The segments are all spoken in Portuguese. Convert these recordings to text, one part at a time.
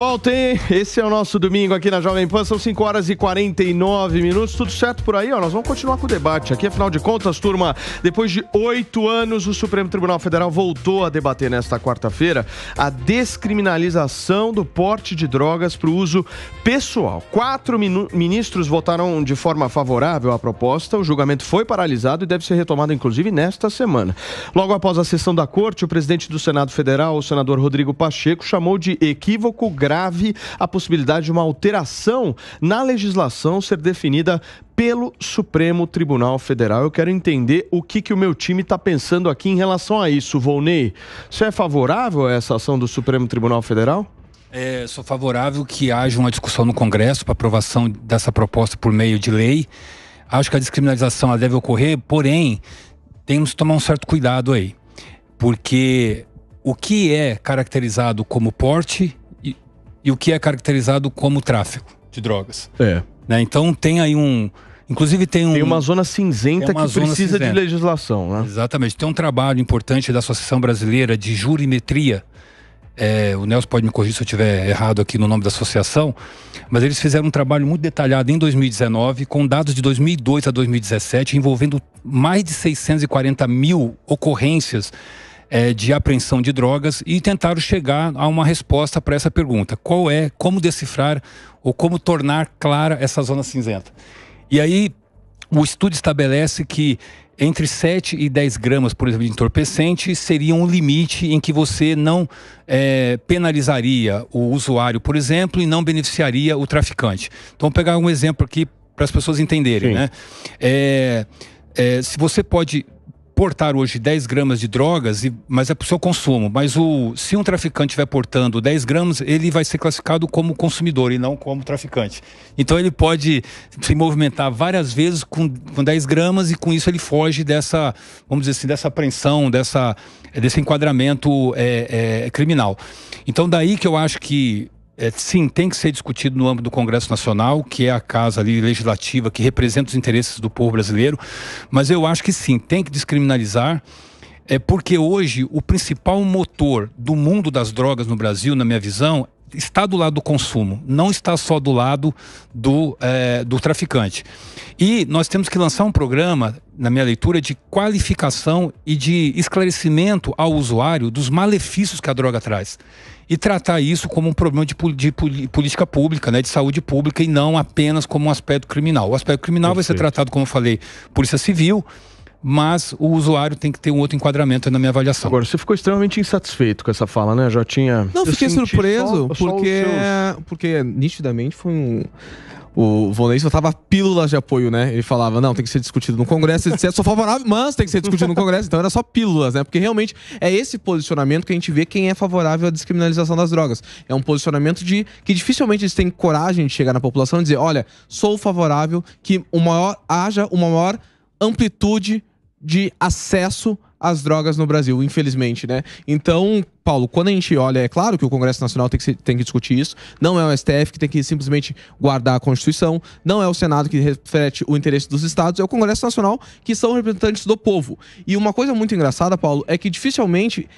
Volta, hein? Esse é o nosso domingo aqui na Jovem Pan, são 5 horas e 49 minutos, tudo certo por aí, ó. Nós vamos continuar com o debate aqui, afinal de contas, turma, depois de oito anos, o Supremo Tribunal Federal voltou a debater nesta quarta-feira a descriminalização do porte de drogas para o uso pessoal. Quatro ministros votaram de forma favorável à proposta, o julgamento foi paralisado e deve ser retomado, inclusive, nesta semana. Logo após a sessão da corte, o presidente do Senado Federal, o senador Rodrigo Pacheco, chamou de equívoco grave grave a possibilidade de uma alteração na legislação ser definida pelo Supremo Tribunal Federal. Eu quero entender o que, que o meu time está pensando aqui em relação a isso, Volney. Você é favorável a essa ação do Supremo Tribunal Federal? É, sou favorável que haja uma discussão no Congresso para aprovação dessa proposta por meio de lei. Acho que a descriminalização deve ocorrer, porém, temos que tomar um certo cuidado aí. Porque o que é caracterizado como porte e o que é caracterizado como tráfico de drogas. É. Né? Então tem aí um. Inclusive tem um. Tem uma zona cinzenta uma que zona precisa cinzenta. de legislação, né? Exatamente. Tem um trabalho importante da Associação Brasileira de Jurimetria. É, o Nelson pode me corrigir se eu estiver errado aqui no nome da associação, mas eles fizeram um trabalho muito detalhado em 2019, com dados de 2002 a 2017, envolvendo mais de 640 mil ocorrências é, de apreensão de drogas e tentaram chegar a uma resposta para essa pergunta: qual é, como decifrar ou como tornar clara essa zona cinzenta? E aí o estudo estabelece que entre 7 e 10 gramas, por exemplo, de entorpecente seria um limite em que você não é, penalizaria o usuário, por exemplo, e não beneficiaria o traficante. Então, vou pegar um exemplo aqui para as pessoas entenderem. Né? É, é, se você pode portar hoje 10 gramas de drogas, e, mas é para o seu consumo. Mas o, se um traficante estiver portando 10 gramas, ele vai ser classificado como consumidor e não como traficante. Então ele pode se movimentar várias vezes com, com 10 gramas e com isso ele foge dessa, vamos dizer assim, dessa apreensão, dessa, desse enquadramento é, é, criminal. Então daí que eu acho que é, sim, tem que ser discutido no âmbito do Congresso Nacional, que é a casa ali, legislativa que representa os interesses do povo brasileiro, mas eu acho que sim, tem que descriminalizar. É porque hoje o principal motor do mundo das drogas no Brasil, na minha visão, está do lado do consumo, não está só do lado do, é, do traficante. E nós temos que lançar um programa, na minha leitura, de qualificação e de esclarecimento ao usuário dos malefícios que a droga traz. E tratar isso como um problema de, de política pública, né, de saúde pública, e não apenas como um aspecto criminal. O aspecto criminal Perfeito. vai ser tratado, como eu falei, Polícia Civil mas o usuário tem que ter um outro enquadramento na minha avaliação. Agora, você ficou extremamente insatisfeito com essa fala, né? Já tinha. Não, eu fiquei surpreso, só, porque, porque nitidamente foi um. O Volney soltava pílulas de apoio, né? Ele falava, não, tem que ser discutido no Congresso, etc. Sou favorável, mas tem que ser discutido no Congresso. Então era só pílulas, né? Porque realmente é esse posicionamento que a gente vê quem é favorável à descriminalização das drogas. É um posicionamento de que dificilmente eles têm coragem de chegar na população e dizer, olha, sou favorável que o maior, haja uma maior amplitude de acesso às drogas no Brasil, infelizmente, né? Então, Paulo, quando a gente olha, é claro que o Congresso Nacional tem que, tem que discutir isso, não é o STF que tem que simplesmente guardar a Constituição, não é o Senado que reflete o interesse dos estados, é o Congresso Nacional que são representantes do povo. E uma coisa muito engraçada, Paulo, é que dificilmente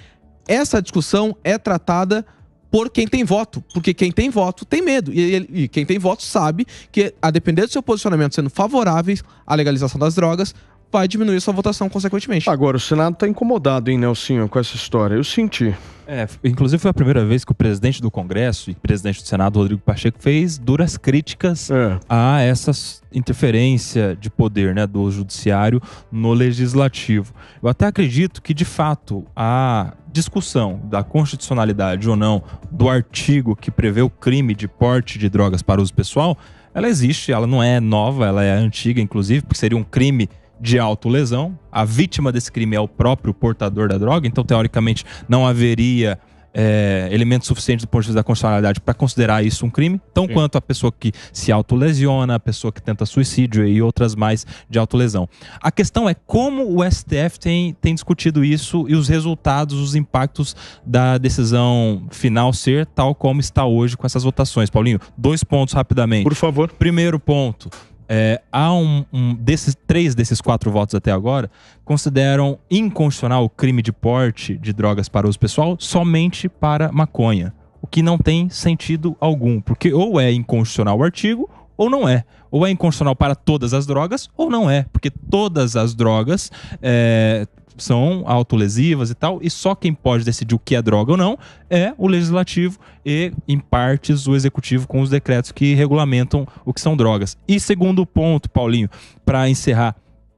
essa discussão é tratada por quem tem voto, porque quem tem voto tem medo. E, ele, e, quem tem voto sabe que, a depender do seu posicionamento sendo favorável à legalização das drogas, vai diminuir sua votação consequentemente. Agora, o Senado está incomodado, hein, Nelsinho, com essa história. Eu senti. É, inclusive foi a primeira vez que o presidente do Congresso e presidente do Senado, Rodrigo Pacheco, fez duras críticas é. a essa interferência de poder né, do judiciário no legislativo. Eu até acredito que, de fato, a discussão da constitucionalidade ou não do artigo que prevê o crime de porte de drogas para uso pessoal, ela existe, ela não é nova, ela é antiga, inclusive, porque seria um crime de autolesão. A vítima desse crime é o próprio portador da droga, então, teoricamente, não haveria é, elementos suficientes do ponto de vista da constitucionalidade para considerar isso um crime, tão Sim. quanto a pessoa que se autolesiona, a pessoa que tenta suicídio e outras mais de autolesão. A questão é como o STF tem, tem discutido isso e os resultados, os impactos da decisão final ser tal como está hoje com essas votações. Paulinho, dois pontos rapidamente. Por favor. Primeiro ponto é, há um, um, desses três desses quatro votos até agora consideram inconstitucional o crime de porte de drogas para uso pessoal somente para maconha, o que não tem sentido algum, porque ou é inconstitucional o artigo ou não é. Ou é inconstitucional para todas as drogas, ou não é. Porque todas as drogas, é, são autolesivas e tal, e só quem pode decidir o que é droga ou não é o legislativo e, em partes, o executivo com os decretos que regulamentam o que são drogas. E segundo ponto, Paulinho, para encerrar,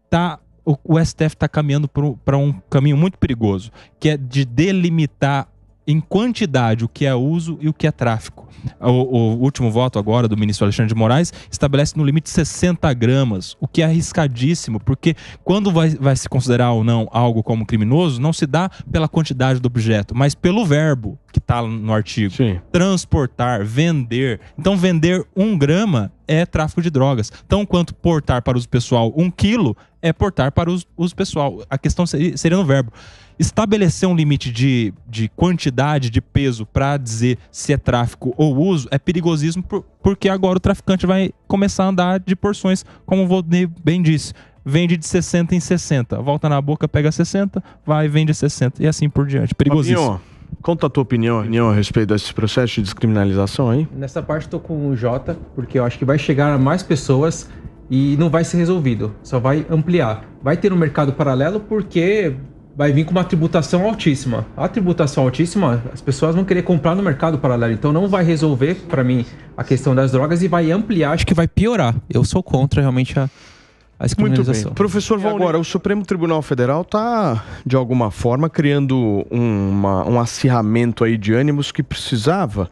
tá o, STF está caminhando para um caminho muito perigoso, que é de delimitar em quantidade o que é uso e o que é tráfico. O, o, último voto agora do ministro Alexandre de Moraes estabelece no limite 60 gramas, o que é arriscadíssimo, porque quando vai, vai se considerar ou não algo como criminoso, não se dá pela quantidade do objeto, mas pelo verbo que está no artigo. Sim. Transportar, vender. Então, vender um grama é tráfico de drogas. Tão quanto portar para uso pessoal um quilo é portar para uso, uso pessoal. A questão seria, seria no verbo. Estabelecer um limite de, de quantidade, de peso, para dizer se é tráfico ou uso, é perigosismo por, porque agora o traficante vai começar a andar de porções, como o vodney bem disse. Vende de 60 em 60, volta na boca, pega 60, vai, vende 60 e assim por diante. Perigosíssimo. Conta a tua opinião, opinião a respeito desse processo de descriminalização aí. Nessa parte estou com o Jota, porque eu acho que vai chegar a mais pessoas e não vai ser resolvido, só vai ampliar. Vai ter um mercado paralelo porque vai vir com uma tributação altíssima. A tributação altíssima, as pessoas vão querer comprar no mercado paralelo, então não vai resolver para mim a questão das drogas e vai ampliar, acho que vai piorar. Eu sou contra realmente a muito bem. Professor Valnei. Agora, o Supremo Tribunal Federal está, de alguma forma, criando um, uma, um acirramento aí de ânimos que precisava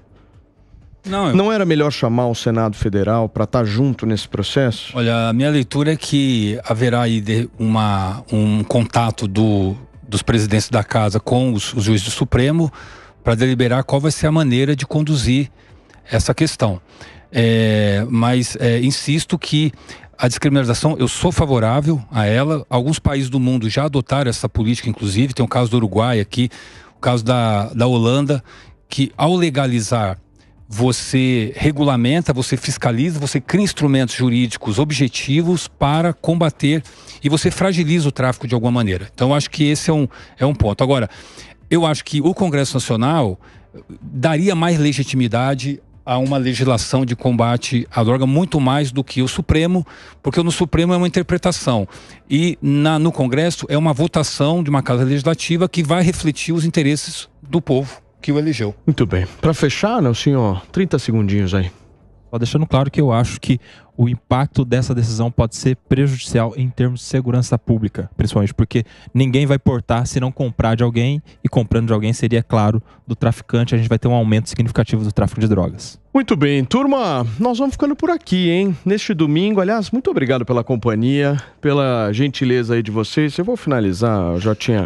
não, eu... não era melhor chamar o Senado Federal para estar tá junto nesse processo? Olha, a minha leitura é que haverá aí uma, um contato do, dos presidentes da casa com os, os juízes do Supremo para deliberar qual vai ser a maneira de conduzir essa questão. É, mas é, insisto que a descriminalização, eu sou favorável a ela. Alguns países do mundo já adotaram essa política, inclusive. Tem o caso do Uruguai aqui, o caso da, da Holanda, que ao legalizar você regulamenta, você fiscaliza, você cria instrumentos jurídicos objetivos para combater e você fragiliza o tráfico de alguma maneira. Então, acho que esse é um, é um ponto. Agora, eu acho que o Congresso Nacional daria mais legitimidade a uma legislação de combate à droga muito mais do que o Supremo, porque no Supremo é uma interpretação e na, no Congresso é uma votação de uma casa legislativa que vai refletir os interesses do povo que o elegeu. Muito bem. Para fechar, né, senhor, 30 segundinhos aí. Só deixando claro que eu acho que o impacto dessa decisão pode ser prejudicial em termos de segurança pública, principalmente porque ninguém vai portar se não comprar de alguém, e comprando de alguém seria, claro, do traficante. A gente vai ter um aumento significativo do tráfico de drogas. Muito bem, turma, nós vamos ficando por aqui, hein? Neste domingo, aliás, muito obrigado pela companhia, pela gentileza aí de vocês. Eu vou finalizar, eu já tinha